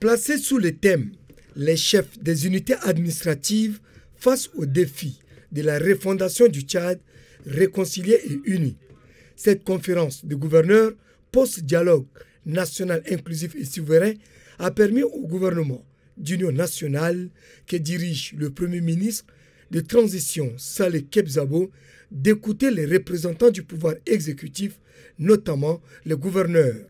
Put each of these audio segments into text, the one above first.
Placé sous le thème Les chefs des unités administratives face aux défis de la refondation du Tchad, réconcilié et uni, cette conférence de gouverneurs post-dialogue national inclusif et souverain a permis au gouvernement d'union nationale que dirige le Premier ministre de transition Saleh Kebzabo d'écouter les représentants du pouvoir exécutif, notamment les gouverneurs.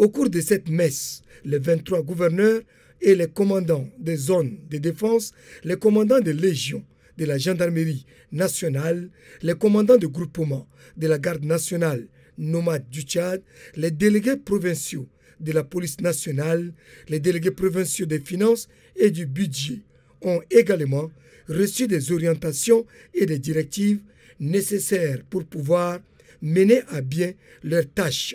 Au cours de cette messe, les 23 gouverneurs et les commandants des zones de défense, les commandants des légions, de la gendarmerie nationale, les commandants de groupement de la garde nationale nomade du Tchad, les délégués provinciaux de la police nationale, les délégués provinciaux des finances et du budget ont également reçu des orientations et des directives nécessaires pour pouvoir mener à bien leurs tâches.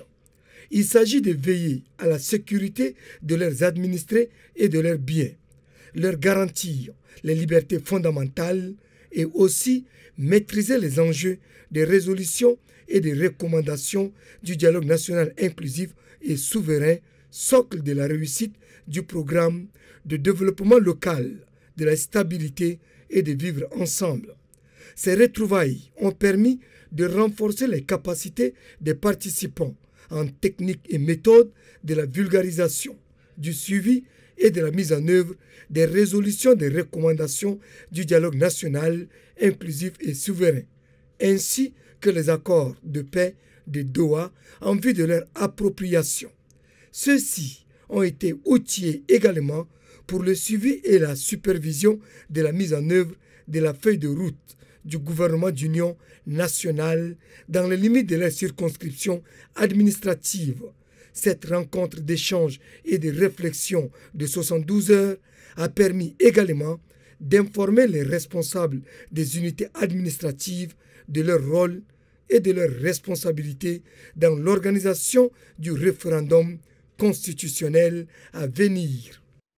Il s'agit de veiller à la sécurité de leurs administrés et de leurs biens, leur garantir les libertés fondamentales et aussi maîtriser les enjeux des résolutions et des recommandations du dialogue national inclusif et souverain, socle de la réussite du programme de développement local, de la stabilité et de vivre ensemble. Ces retrouvailles ont permis de renforcer les capacités des participants en technique et méthode de la vulgarisation, du suivi et de la mise en œuvre des résolutions des recommandations du dialogue national inclusif et souverain, ainsi que les accords de paix de Doha en vue de leur appropriation. Ceux-ci ont été outillés également pour le suivi et la supervision de la mise en œuvre de la feuille de route du gouvernement d'union nationale dans les limites de la circonscription administrative. Cette rencontre d'échange et de réflexion de 72 heures a permis également d'informer les responsables des unités administratives de leur rôle et de leurs responsabilités dans l'organisation du référendum constitutionnel à venir.